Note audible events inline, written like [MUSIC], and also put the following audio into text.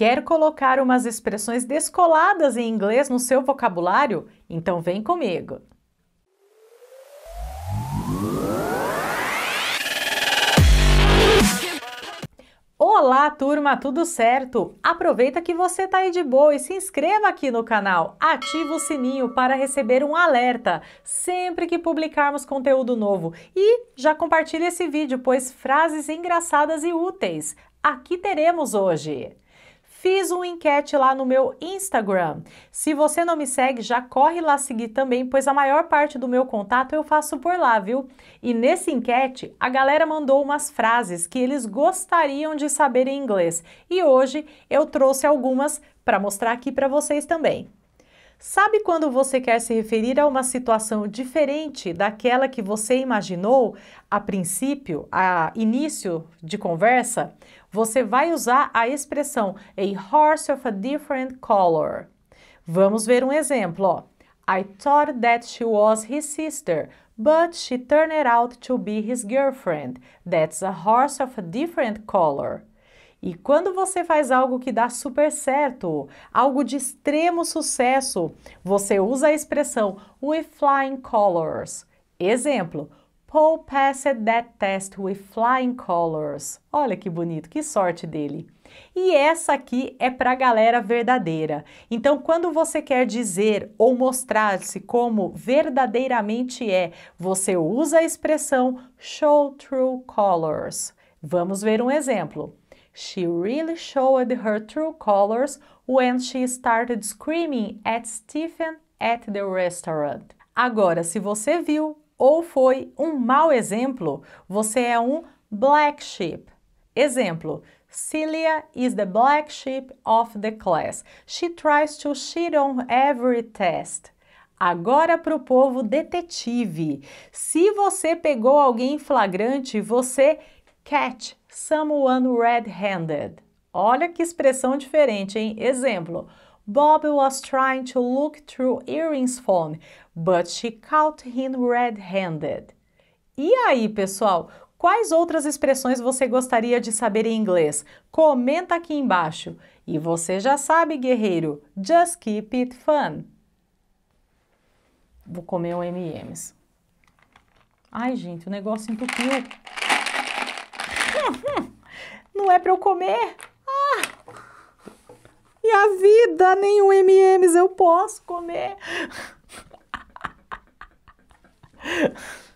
Quer colocar umas expressões descoladas em inglês no seu vocabulário? Então vem comigo! Olá, turma, tudo certo? Aproveita que você tá aí de boa e se inscreva aqui no canal. Ativa o sininho para receber um alerta sempre que publicarmos conteúdo novo. E já compartilha esse vídeo, pois frases engraçadas e úteis aqui teremos hoje fiz uma enquete lá no meu Instagram. Se você não me segue, já corre lá seguir também, pois a maior parte do meu contato eu faço por lá, viu? E nesse enquete, a galera mandou umas frases que eles gostariam de saber em inglês. E hoje eu trouxe algumas para mostrar aqui para vocês também. Sabe quando você quer se referir a uma situação diferente daquela que você imaginou a princípio, a início de conversa? Você vai usar a expressão a horse of a different color. Vamos ver um exemplo. Ó. I thought that she was his sister, but she turned out to be his girlfriend. That's a horse of a different color. E quando você faz algo que dá super certo, algo de extremo sucesso, você usa a expressão with flying colors. Exemplo: Paul passed that test with flying colors. Olha que bonito, que sorte dele. E essa aqui é para a galera verdadeira. Então, quando você quer dizer ou mostrar-se como verdadeiramente é, você usa a expressão show true colors. Vamos ver um exemplo. She really showed her true colors when she started screaming at Stephen at the restaurant. Agora, se você viu ou foi um mau exemplo, você é um black sheep. Exemplo: Celia is the black sheep of the class. She tries to cheat on every test. Agora para o povo detetive. Se você pegou alguém em flagrante, você catch Someone red-handed. Olha que expressão diferente, hein? Exemplo: Bob was trying to look through Earring's phone, but she caught him red-handed. E aí, pessoal, quais outras expressões você gostaria de saber em inglês? Comenta aqui embaixo. E você já sabe, guerreiro, just keep it fun. Vou comer um M&M's. Ai, gente, o negócio entupiu. Não é para eu comer? Ah! E a vida, nem o M&M's eu posso comer. [LAUGHS]